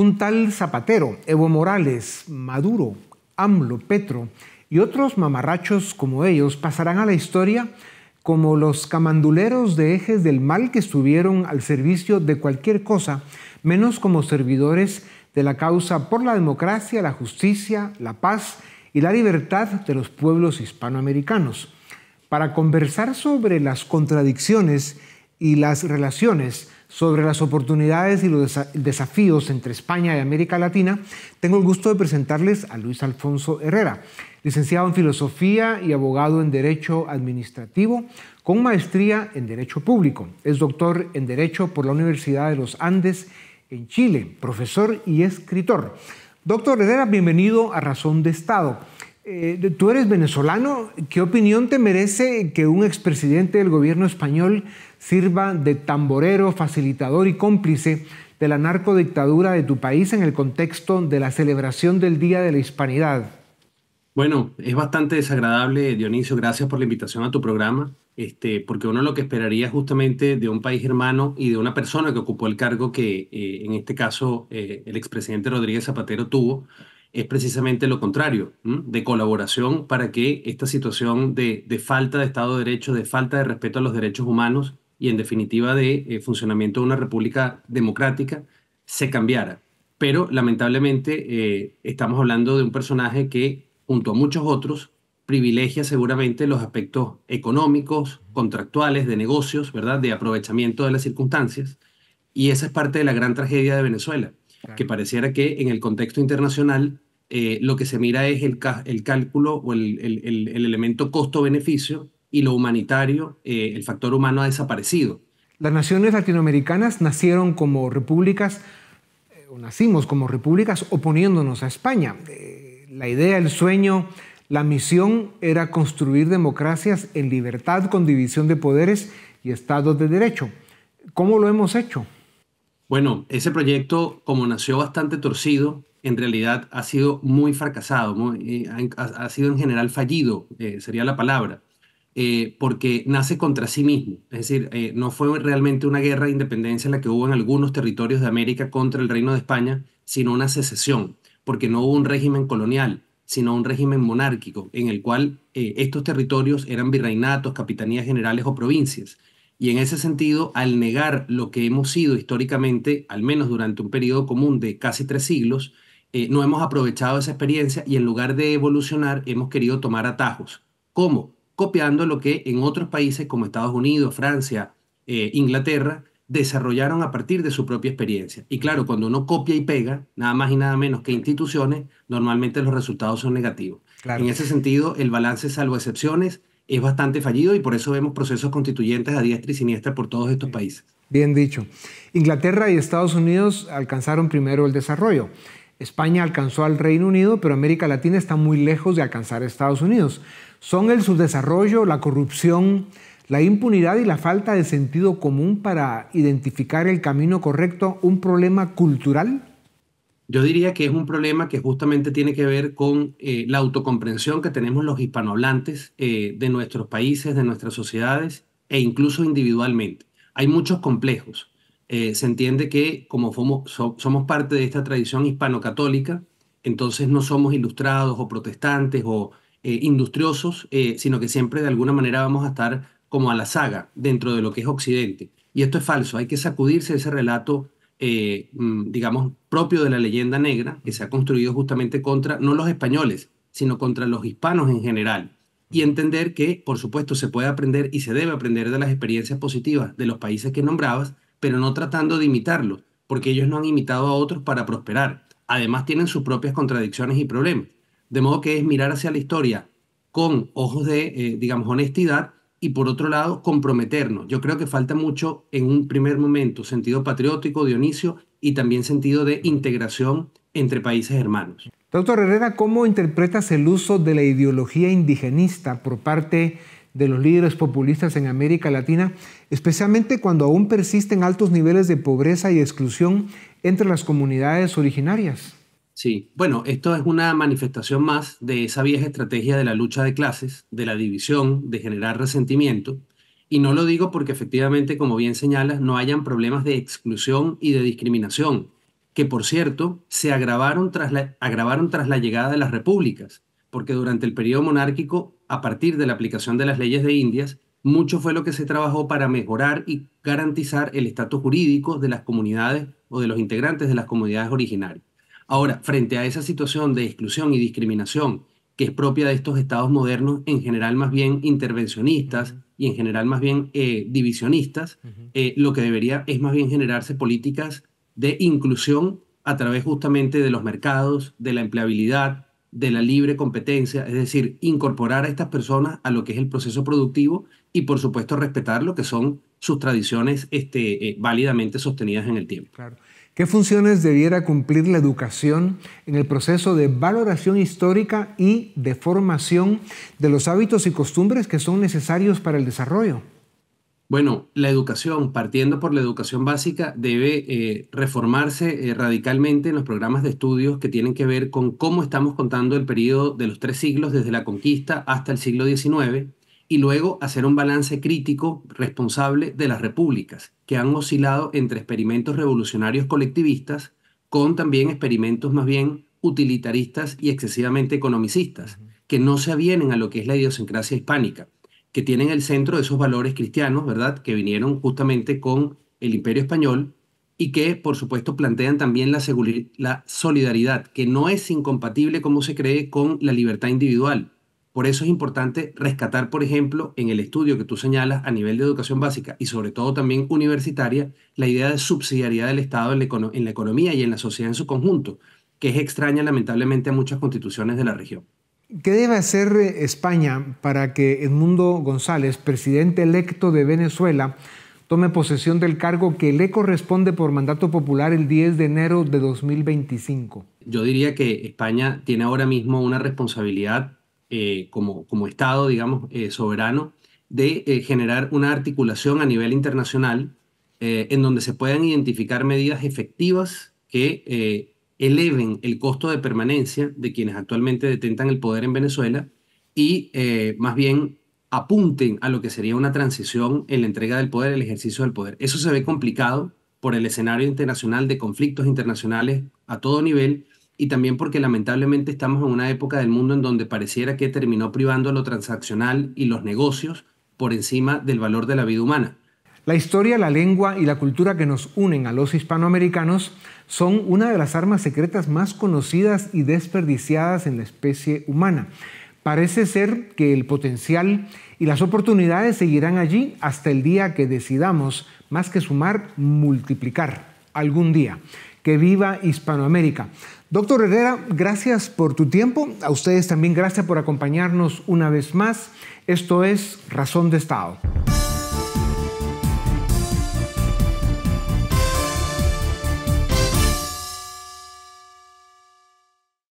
un tal Zapatero, Evo Morales, Maduro, AMLO, Petro y otros mamarrachos como ellos pasarán a la historia como los camanduleros de ejes del mal que estuvieron al servicio de cualquier cosa, menos como servidores de la causa por la democracia, la justicia, la paz y la libertad de los pueblos hispanoamericanos. Para conversar sobre las contradicciones y las relaciones sobre las oportunidades y los desafíos entre España y América Latina, tengo el gusto de presentarles a Luis Alfonso Herrera, licenciado en Filosofía y abogado en Derecho Administrativo, con maestría en Derecho Público. Es doctor en Derecho por la Universidad de los Andes en Chile, profesor y escritor. Doctor Herrera, bienvenido a Razón de Estado. Eh, tú eres venezolano, ¿qué opinión te merece que un expresidente del gobierno español sirva de tamborero, facilitador y cómplice de la narcodictadura de tu país en el contexto de la celebración del Día de la Hispanidad. Bueno, es bastante desagradable, Dionisio, gracias por la invitación a tu programa, este, porque uno lo que esperaría justamente de un país hermano y de una persona que ocupó el cargo que eh, en este caso eh, el expresidente Rodríguez Zapatero tuvo, es precisamente lo contrario, de colaboración para que esta situación de, de falta de Estado de Derecho, de falta de respeto a los derechos humanos, y en definitiva de eh, funcionamiento de una república democrática se cambiara. Pero lamentablemente eh, estamos hablando de un personaje que, junto a muchos otros, privilegia seguramente los aspectos económicos, contractuales, de negocios, ¿verdad? De aprovechamiento de las circunstancias. Y esa es parte de la gran tragedia de Venezuela, que pareciera que en el contexto internacional eh, lo que se mira es el, el cálculo o el, el, el elemento costo-beneficio y lo humanitario, eh, el factor humano ha desaparecido. Las naciones latinoamericanas nacieron como repúblicas, eh, o nacimos como repúblicas oponiéndonos a España. Eh, la idea, el sueño, la misión era construir democracias en libertad, con división de poderes y estados de derecho. ¿Cómo lo hemos hecho? Bueno, ese proyecto, como nació bastante torcido, en realidad ha sido muy fracasado, ha, sido en general fallido, sería la palabra. Eh, porque nace contra sí mismo. Es decir, eh, no fue realmente una guerra de independencia la que hubo en algunos territorios de América contra el Reino de España, sino una secesión, porque no hubo un régimen colonial, sino un régimen monárquico, en el cual eh, estos territorios eran virreinatos, capitanías generales o provincias. Y en ese sentido, al negar lo que hemos sido históricamente, al menos durante un periodo común de casi tres siglos, no hemos aprovechado esa experiencia y en lugar de evolucionar, hemos querido tomar atajos. ¿Cómo? copiando lo que en otros países como Estados Unidos, Francia, eh, Inglaterra, desarrollaron a partir de su propia experiencia. Y claro, cuando uno copia y pega, nada más y nada menos que instituciones, normalmente los resultados son negativos. En ese sentido, el balance, salvo excepciones, es bastante fallido y por eso vemos procesos constituyentes a diestra y siniestra por todos estos países. Bien dicho. Inglaterra y Estados Unidos alcanzaron primero el desarrollo. España alcanzó al Reino Unido, pero América Latina está muy lejos de alcanzar a Estados Unidos son el subdesarrollo, la corrupción, la impunidad y la falta de sentido común para identificar el camino correcto, un problema cultural? Yo diría que es un problema que justamente tiene que ver con eh, la autocomprensión que tenemos los hispanohablantes eh, de nuestros países, de nuestras sociedades e incluso individualmente. Hay muchos complejos. Eh, se entiende que como somos, somos parte de esta tradición hispano católica, entonces no somos ilustrados o protestantes o eh, industriosos, eh, sino que siempre de alguna manera vamos a estar como a la saga dentro de lo que es Occidente. Y esto es falso, hay que sacudirse ese relato, eh, mm, digamos, propio de la leyenda negra, que se ha construido justamente contra, no los españoles, sino contra los hispanos en general. Y entender que, por supuesto, se puede aprender y se debe aprender de las experiencias positivas de los países que nombrabas, pero no tratando de imitarlos, porque ellos no han imitado a otros para prosperar. Además, tienen sus propias contradicciones y problemas. De modo que es mirar hacia la historia con ojos de, eh, digamos, honestidad y por otro lado, comprometernos. Yo creo que falta mucho en un primer momento, sentido patriótico, Dionisio, y también sentido de integración entre países hermanos. Doctor Herrera, ¿cómo interpretas el uso de la ideología indigenista por parte de los líderes populistas en América Latina, especialmente cuando aún persisten altos niveles de pobreza y exclusión entre las comunidades originarias? Sí, bueno, esto es una manifestación más de esa vieja estrategia de la lucha de clases, de la división, de generar resentimiento. Y no lo digo porque efectivamente, como bien señalas, no hayan problemas de exclusión y de discriminación, que por cierto se agravaron tras la, agravaron tras la llegada de las repúblicas, porque durante el periodo monárquico, a partir de la aplicación de las leyes de Indias, mucho fue lo que se trabajó para mejorar y garantizar el estatus jurídico de las comunidades o de los integrantes de las comunidades originarias. Ahora, frente a esa situación de exclusión y discriminación que es propia de estos estados modernos, en general más bien intervencionistas y en general más bien eh, divisionistas, eh, lo que debería es más bien generarse políticas de inclusión a través justamente de los mercados, de la empleabilidad, de la libre competencia, es decir, incorporar a estas personas a lo que es el proceso productivo y por supuesto respetar lo que son sus tradiciones este, eh, válidamente sostenidas en el tiempo. ¿Qué funciones debiera cumplir la educación en el proceso de valoración histórica y de formación de los hábitos y costumbres que son necesarios para el desarrollo? Bueno, la educación, partiendo por la educación básica, debe eh, reformarse eh, radicalmente en los programas de estudios que tienen que ver con cómo estamos contando el periodo de los tres siglos, desde la conquista hasta el siglo XIX, y luego hacer un balance crítico responsable de las repúblicas, que han oscilado entre experimentos revolucionarios colectivistas con también experimentos más bien utilitaristas y excesivamente economicistas, que no se avienen a lo que es la idiosincrasia hispánica, que tienen el centro de esos valores cristianos, ¿verdad?, que vinieron justamente con el imperio español y que, por supuesto, plantean también la, la solidaridad, que no es incompatible, como se cree, con la libertad individual, por eso es importante rescatar, por ejemplo, en el estudio que tú señalas a nivel de educación básica y sobre todo también universitaria, la idea de subsidiariedad del Estado en la, economía y en la sociedad en su conjunto, que es extraña lamentablemente a muchas constituciones de la región. ¿Qué debe hacer eh, España para que Edmundo González, presidente electo de Venezuela, tome posesión del cargo que le corresponde por mandato popular el 10 de enero de 2025? Yo diría que España tiene ahora mismo una responsabilidad eh, como, Estado, digamos, eh, soberano, de eh, generar una articulación a nivel internacional en donde se puedan identificar medidas efectivas que eleven el costo de permanencia de quienes actualmente detentan el poder en Venezuela y más bien apunten a lo que sería una transición en la entrega del poder, el ejercicio del poder. Eso se ve complicado por el escenario internacional de conflictos internacionales a todo nivel, y también porque lamentablemente estamos en una época del mundo en donde pareciera que terminó privando lo transaccional y los negocios por encima del valor de la vida humana. La historia, la lengua y la cultura que nos unen a los hispanoamericanos son una de las armas secretas más conocidas y desperdiciadas en la especie humana. Parece ser que el potencial y las oportunidades seguirán allí hasta el día que decidamos, más que sumar, multiplicar algún día que viva Hispanoamérica. Doctor Herrera, gracias por tu tiempo. A ustedes también gracias por acompañarnos una vez más. Esto es Razón de Estado.